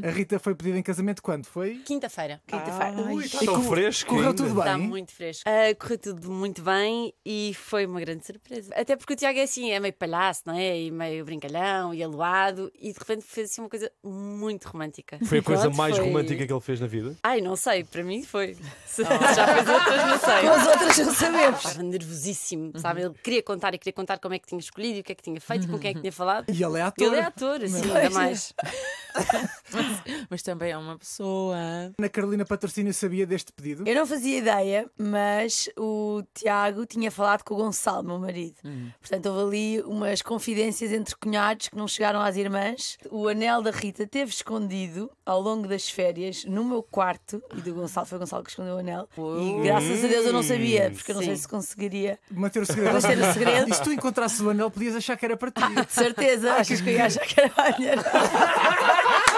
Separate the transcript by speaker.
Speaker 1: A Rita foi pedida em casamento quando? Foi? Quinta-feira. Quinta-feira. Ah, Ui, está tão fresco. Correu ainda. tudo bem? Está muito fresco. Uh, correu tudo muito bem e foi uma grande surpresa. Até porque o Tiago é assim, é meio palhaço, não é? E meio brincalhão e aluado e de repente fez assim uma coisa muito romântica. Foi a coisa mais foi... romântica que ele fez na vida? Ai, não sei, para mim foi. Se oh. Já fez outras, não sei. Com as outras não sabemos. Estava nervosíssimo, sabe? Ele queria contar e queria contar como é que tinha escolhido e o que é que tinha feito e com quem é que tinha falado. E ele é ator. Ele é ator, assim, ainda é. mais
Speaker 2: mas, mas, também é uma pessoa. Ana Carolina Patrocínio sabia deste pedido? Eu não fazia ideia, mas o Tiago tinha falado com o Gonçalo, meu marido. Hum. Portanto, houve ali umas confidências entre cunhados que não chegaram às irmãs. O anel da Rita teve escondido ao longo das férias no meu quarto e do Gonçalo foi o Gonçalo que escondeu o anel. E graças a Deus eu não sabia, porque eu não sei se
Speaker 1: conseguiria manter o segredo. Manter o segredo. E se tu encontrasses o anel, podias achar que era para ti. Ah, certeza, ah, achas que eu ia achar
Speaker 2: que era para a